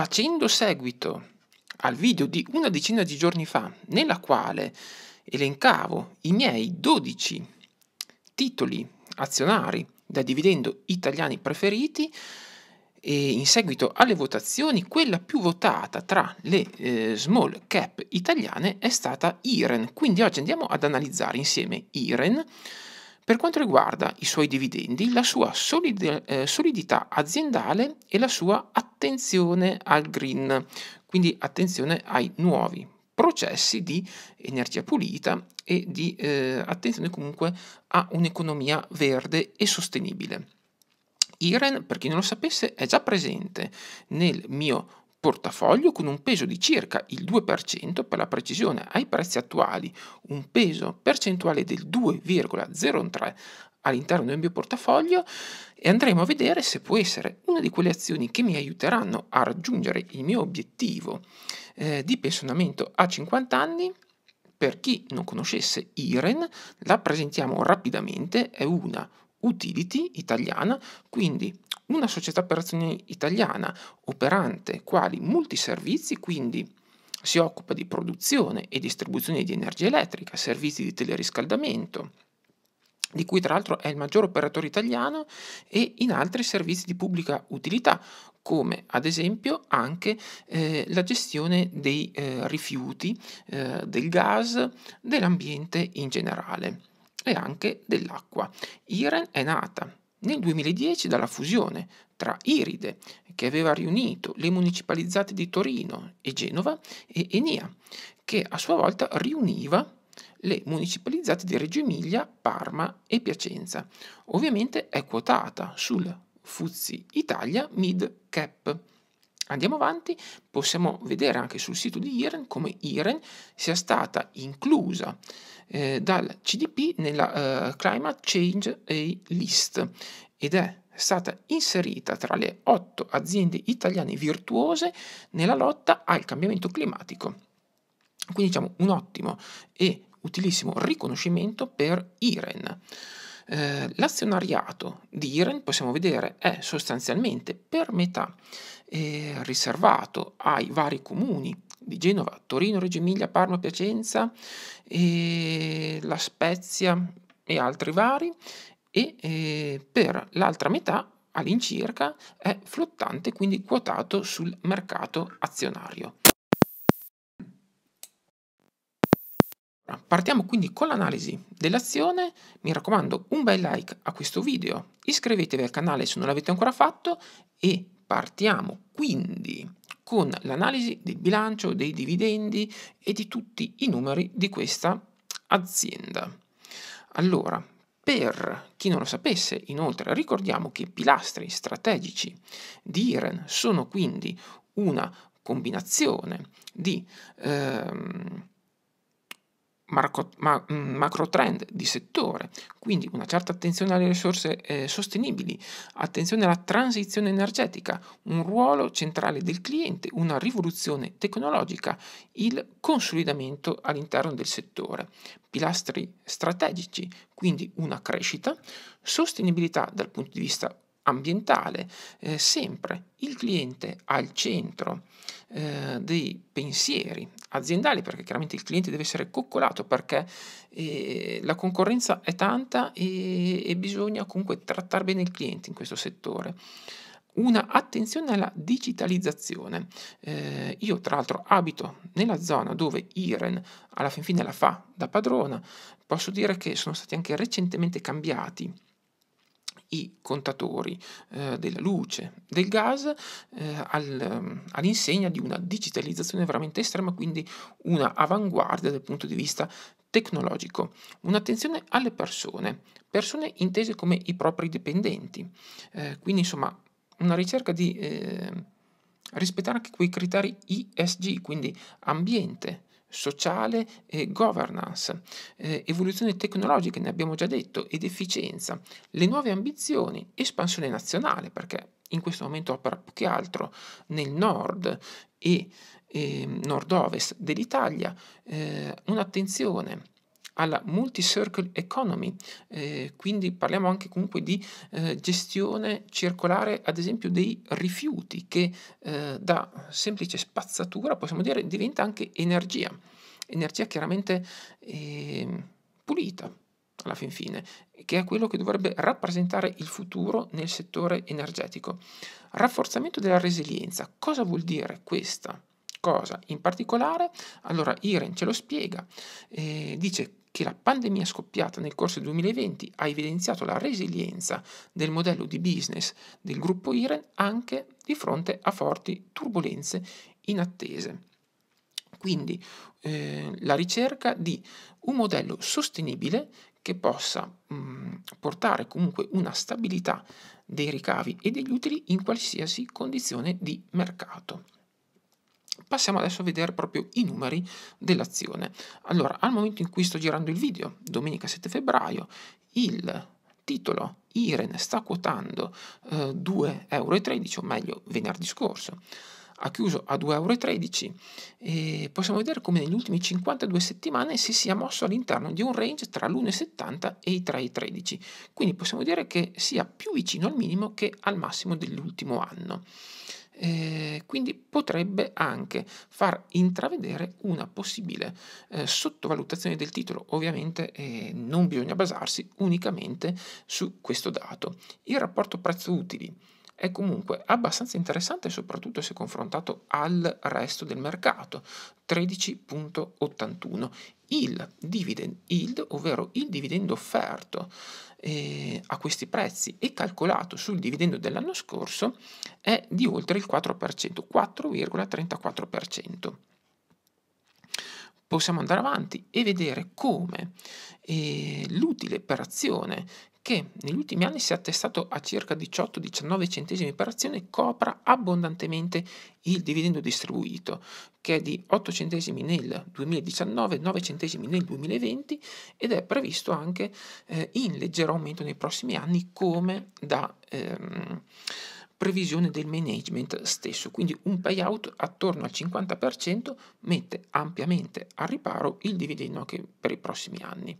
facendo seguito al video di una decina di giorni fa, nella quale elencavo i miei 12 titoli azionari da dividendo italiani preferiti e in seguito alle votazioni quella più votata tra le eh, small cap italiane è stata Iren. Quindi oggi andiamo ad analizzare insieme Iren per quanto riguarda i suoi dividendi, la sua solid- eh, solidità aziendale e la sua attenzione al green, quindi attenzione ai nuovi processi di energia pulita e di eh, attenzione comunque a un'economia verde e sostenibile. IREN, per chi non lo sapesse, è già presente nel mio portafoglio con un peso di circa il 2% per la precisione ai prezzi attuali, un peso percentuale del 2,03 all'interno del mio portafoglio e andremo a vedere se può essere una di quelle azioni che mi aiuteranno a raggiungere il mio obiettivo eh, di pensionamento a 50 anni per chi non conoscesse IREN, la presentiamo rapidamente, è una utility italiana, quindi una società per azioni italiana operante quali multiservizi, quindi si occupa di produzione e distribuzione di energia elettrica, servizi di teleriscaldamento, di cui tra l'altro è il maggior operatore italiano, e in altri servizi di pubblica utilità, come ad esempio anche eh, la gestione dei eh, rifiuti, eh, del gas, dell'ambiente in generale e anche dell'acqua. IREN è nata nel 2010 dalla fusione tra Iride, che aveva riunito le municipalizzate di Torino e Genova, e Enia, che a sua volta riuniva le municipalizzate di Reggio Emilia, Parma e Piacenza. Ovviamente è quotata sul Fuzzi Italia Mid Cap. Andiamo avanti, possiamo vedere anche sul sito di Iren come Iren sia stata inclusa eh, dal CDP nella eh, Climate Change A List ed è stata inserita tra le otto aziende italiane virtuose nella lotta al cambiamento climatico. Quindi diciamo un ottimo e utilissimo riconoscimento per IREN. Eh, l'azionariato di IREN, possiamo vedere, è sostanzialmente per metà eh, riservato ai vari comuni, di Genova, Torino, Reggio Emilia, Parma, Piacenza, La Spezia e altri vari e eh, per l'altra metà all'incirca è flottante, quindi quotato sul mercato azionario. Partiamo quindi con l'analisi dell'azione, mi raccomando un bel like a questo video, iscrivetevi al canale se non l'avete ancora fatto e partiamo quindi con l'analisi del bilancio, dei dividendi e di tutti i numeri di questa azienda. Allora, per chi non lo sapesse, inoltre ricordiamo che i pilastri strategici di IREN sono quindi una combinazione di ehm, marco, ma, mm, macro trend di settore, quindi una certa attenzione alle risorse eh, sostenibili, attenzione alla transizione energetica, un ruolo centrale del cliente, una rivoluzione tecnologica, il consolidamento all'interno del settore, pilastri strategici, quindi una crescita, sostenibilità dal punto di vista ambientale, eh, sempre il cliente al centro eh, dei pensieri aziendali, perché chiaramente il cliente deve essere coccolato, perché eh, la concorrenza è tanta e, e bisogna comunque trattare bene il cliente in questo settore una attenzione alla digitalizzazione. Eh, io tra l'altro abito nella zona dove Iren alla fin fine la fa da padrona, posso dire che sono stati anche recentemente cambiati i contatori eh, della luce, del gas, eh, al, all'insegna di una digitalizzazione veramente estrema, quindi una avanguardia dal punto di vista tecnologico, un'attenzione alle persone, persone intese come i propri dipendenti, eh, quindi insomma una ricerca di eh, rispettare anche quei criteri ISG, quindi ambiente, sociale e governance, eh, evoluzione tecnologica, ne abbiamo già detto, ed efficienza, le nuove ambizioni, espansione nazionale, perché in questo momento opera più che altro nel nord e, e ehm, nord-ovest dell'Italia, eh, un'attenzione alla multi-circle economy, eh, quindi parliamo anche comunque di eh, gestione circolare ad esempio dei rifiuti che eh, da semplice spazzatura possiamo dire diventa anche energia, energia chiaramente ehm, pulita alla fin fine, che è quello che dovrebbe rappresentare il futuro nel settore energetico. Rafforzamento della resilienza, cosa vuol dire questa? Cosa in particolare? Allora Iren ce lo spiega, eh, dice che la pandemia scoppiata nel corso del 2020 ha evidenziato la resilienza del modello di business del gruppo IREN anche di fronte a forti turbulenze inattese. Quindi eh, la ricerca di un modello sostenibile che possa mh, mm, portare comunque una stabilità dei ricavi e degli utili in qualsiasi condizione di mercato. Passiamo adesso a vedere proprio i numeri dell'azione. Allora, al momento in cui sto girando il video, domenica 7 febbraio, il titolo Iren sta quotando eh, 2,13 euro, o meglio venerdì scorso ha chiuso a 2,13 euro possiamo vedere come negli ultimi 52 settimane si sia mosso all'interno di un range tra l'1,70 e i 3,13 quindi possiamo dire che sia più vicino al minimo che al massimo dell'ultimo anno eh, quindi potrebbe anche far intravedere una possibile eh, sottovalutazione del titolo. Ovviamente eh, non bisogna basarsi unicamente su questo dato. Il rapporto prezzo-utili è comunque abbastanza interessante soprattutto se confrontato al resto del mercato, 13.81. Il dividend yield, ovvero il dividendo offerto eh, a questi prezzi e calcolato sul dividendo dell'anno scorso, è di oltre il 4%, 4,34% possiamo andare avanti e vedere come eh, l'utile per azione che negli ultimi anni si è attestato a circa 18-19 centesimi per azione, copra abbondantemente il dividendo distribuito, che è di 8 centesimi nel 2019, 9 centesimi nel 2020 ed è previsto anche eh, in leggero aumento nei prossimi anni come da... Ehm, previsione del management stesso, quindi un payout attorno al 50% mette ampiamente a riparo il dividendo anche per i prossimi anni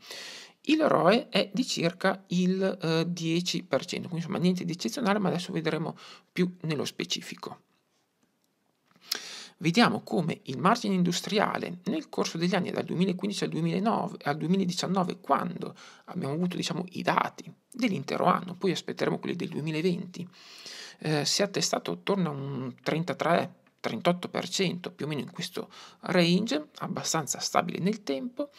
il ROE è di circa il eh, 10%, quindi insomma niente di eccezionale, ma adesso vedremo più nello specifico. Vediamo come il margine industriale nel corso degli anni dal 2015 al, 2009, al 2019, quando abbiamo avuto diciamo, i dati dell'intero anno, poi aspetteremo quelli del 2020, eh, si è attestato attorno a un 33 38% più o meno in questo range, abbastanza stabile nel tempo,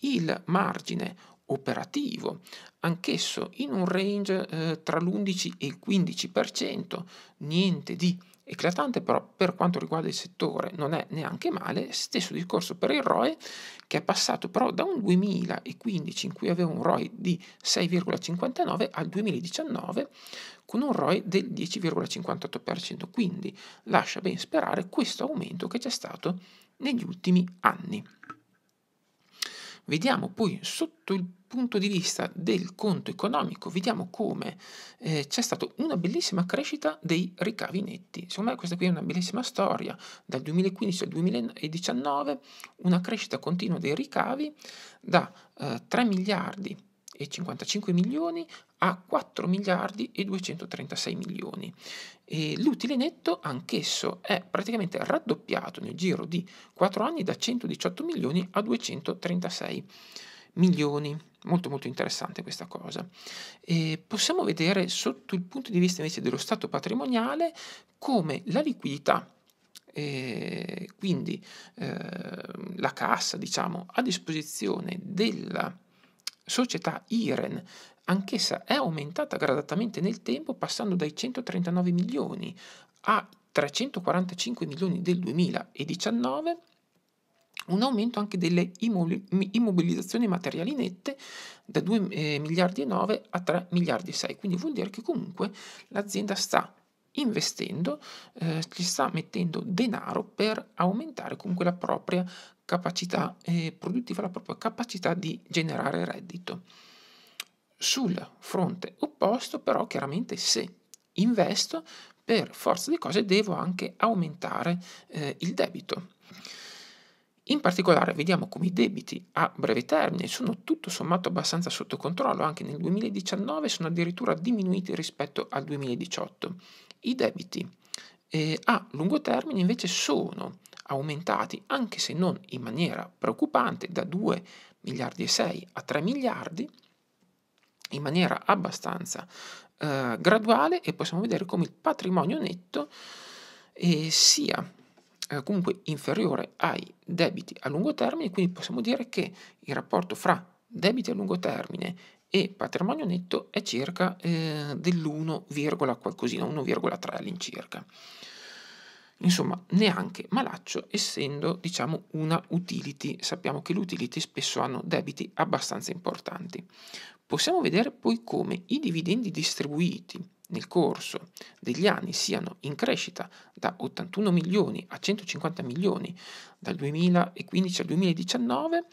il margine operativo, anch'esso in un range eh, tra l'11 e il 15%, niente di eclatante, però per quanto riguarda il settore non è neanche male, stesso discorso per il ROE che è passato però da un 2015 in cui aveva un ROE di 6,59 al 2019 con un ROE del 10,58%, quindi lascia ben sperare questo aumento che c'è stato negli ultimi anni. Vediamo poi sotto il punto di vista del conto economico vediamo come eh, c'è stata una bellissima crescita dei ricavi netti. Secondo me questa qui è una bellissima storia. Dal 2015 al 2019 una crescita continua dei ricavi da eh, 3 miliardi e 55 milioni a 4 miliardi e 236 milioni. E l'utile netto anch'esso è praticamente raddoppiato nel giro di 4 anni da 118 milioni a 236 milioni. Molto molto interessante questa cosa. E possiamo vedere sotto il punto di vista invece dello stato patrimoniale come la liquidità e eh, quindi eh, la cassa diciamo a disposizione della società IREN anch'essa è aumentata gradatamente nel tempo passando dai 139 milioni a 345 milioni del 2019 un aumento anche delle immobilizzazioni materiali nette da 2 eh, miliardi e 9 a 3 miliardi e 6, quindi vuol dire che comunque l'azienda sta investendo, eh, ci sta mettendo denaro per aumentare comunque la propria capacità eh, produttiva, la propria capacità di generare reddito. Sul fronte opposto però chiaramente se investo per forza di cose devo anche aumentare eh, il debito. In particolare vediamo come i debiti a breve termine sono tutto sommato abbastanza sotto controllo, anche nel 2019 sono addirittura diminuiti rispetto al 2018. I debiti eh, a lungo termine invece sono aumentati, anche se non in maniera preoccupante, da 2 miliardi e 6 a 3 miliardi, in maniera abbastanza eh, graduale e possiamo vedere come il patrimonio netto eh, sia eh, comunque inferiore ai debiti a lungo termine, quindi possiamo dire che il rapporto fra debiti a lungo termine e patrimonio netto è circa eh, dell'1, qualcosina, 1,3 all'incirca. Insomma, neanche malaccio, essendo diciamo una utility, sappiamo che le utility spesso hanno debiti abbastanza importanti. Possiamo vedere poi come i dividendi distribuiti nel corso degli anni siano in crescita da 81 milioni a 150 milioni dal 2015 al 2019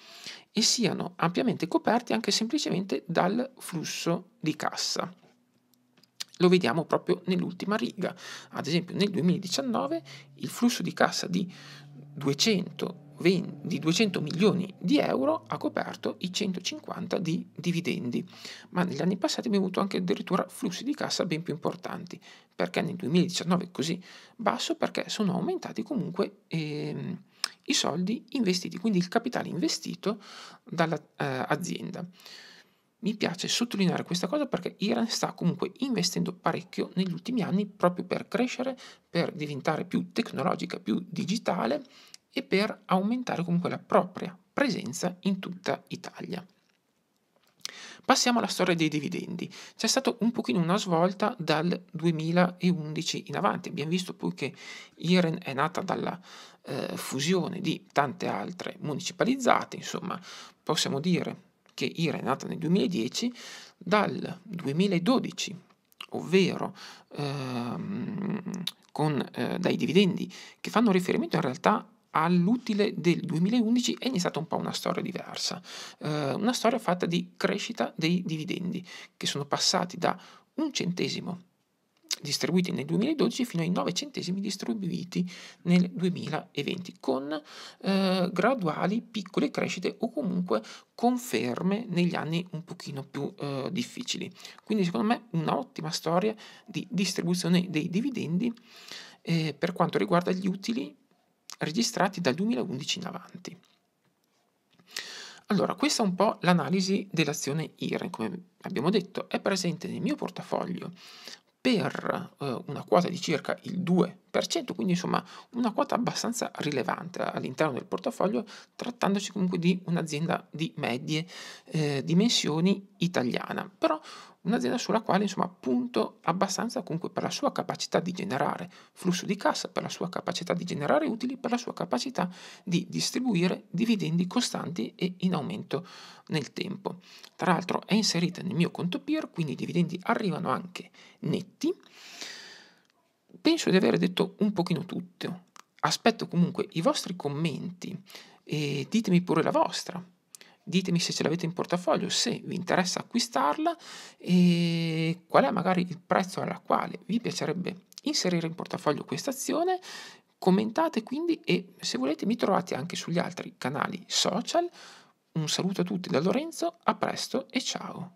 e siano ampiamente coperti anche semplicemente dal flusso di cassa. Lo vediamo proprio nell'ultima riga. Ad esempio nel 2019 il flusso di cassa di 200 di 200 milioni di euro ha coperto i 150 di dividendi, ma negli anni passati abbiamo avuto anche addirittura flussi di cassa ben più importanti. Perché nel 2019 è così basso? Perché sono aumentati comunque ehm, i soldi investiti, quindi il capitale investito dall'azienda. Eh, mi piace sottolineare questa cosa perché Iran sta comunque investendo parecchio negli ultimi anni proprio per crescere, per diventare più tecnologica, più digitale e per aumentare comunque la propria presenza in tutta Italia. Passiamo alla storia dei dividendi. C'è stata un pochino una svolta dal 2011 in avanti. Abbiamo visto poi che Iren è nata dalla eh, fusione di tante altre municipalizzate, insomma possiamo dire che Iren è nata nel 2010, dal 2012, ovvero ehm, con, eh, dai dividendi che fanno riferimento in realtà all'utile del 2011 è iniziata un po' una storia diversa, eh, una storia fatta di crescita dei dividendi che sono passati da un centesimo distribuiti nel 2012 fino ai 9 centesimi distribuiti nel 2020, con eh, graduali piccole crescite o comunque conferme negli anni un pochino più eh, difficili. Quindi secondo me un'ottima storia di distribuzione dei dividendi eh, per quanto riguarda gli utili registrati dal 2011 in avanti. Allora, questa è un po' l'analisi dell'azione IREN, come abbiamo detto, è presente nel mio portafoglio per eh, una quota di circa il 2%, quindi insomma una quota abbastanza rilevante all'interno del portafoglio, trattandosi comunque di un'azienda di medie eh, dimensioni italiana, però un'azienda sulla quale insomma punto abbastanza comunque per la sua capacità di generare flusso di cassa, per la sua capacità di generare utili, per la sua capacità di distribuire dividendi costanti e in aumento nel tempo. Tra l'altro è inserita nel mio conto peer, quindi i dividendi arrivano anche netti. Penso di aver detto un pochino tutto. Aspetto comunque i vostri commenti e ditemi pure la vostra ditemi se ce l'avete in portafoglio, se vi interessa acquistarla e qual è magari il prezzo alla quale vi piacerebbe inserire in portafoglio questa azione. Commentate quindi e se volete mi trovate anche sugli altri canali social. Un saluto a tutti da Lorenzo, a presto e ciao!